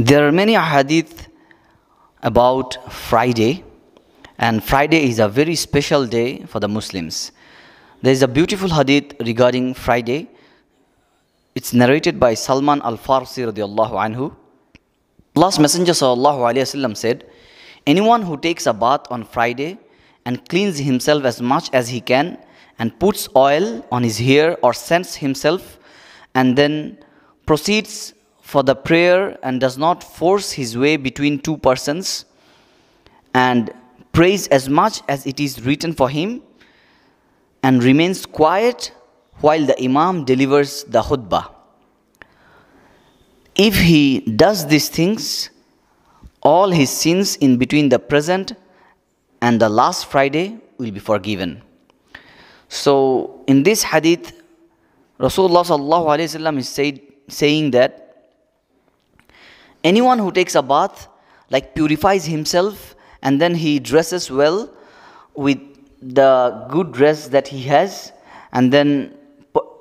There are many hadith about Friday, and Friday is a very special day for the Muslims. There is a beautiful hadith regarding Friday. It's narrated by Salman al-Farsi radiallahu anhu. Last Messenger sallallahu alayhi said, Anyone who takes a bath on Friday and cleans himself as much as he can and puts oil on his hair or scents himself and then proceeds for the prayer and does not force his way between two persons and prays as much as it is written for him and remains quiet while the imam delivers the khutbah if he does these things all his sins in between the present and the last friday will be forgiven so in this hadith rasulullah sallallahu alaihi wasallam is said, saying that Anyone who takes a bath, like purifies himself and then he dresses well with the good dress that he has and then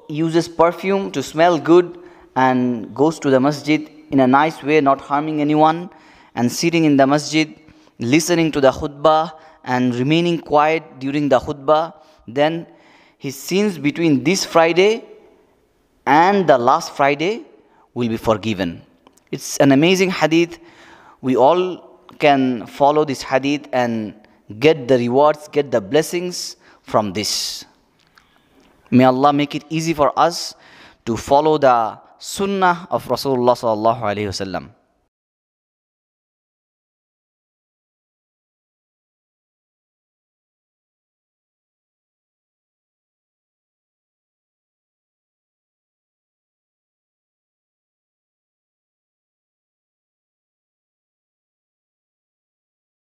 uses perfume to smell good and goes to the masjid in a nice way, not harming anyone, and sitting in the masjid, listening to the khutbah and remaining quiet during the khutbah, then his sins between this Friday and the last Friday will be forgiven. It's an amazing hadith. We all can follow this hadith and get the rewards, get the blessings from this. May Allah make it easy for us to follow the sunnah of Rasulullah sallallahu alaihi wasallam.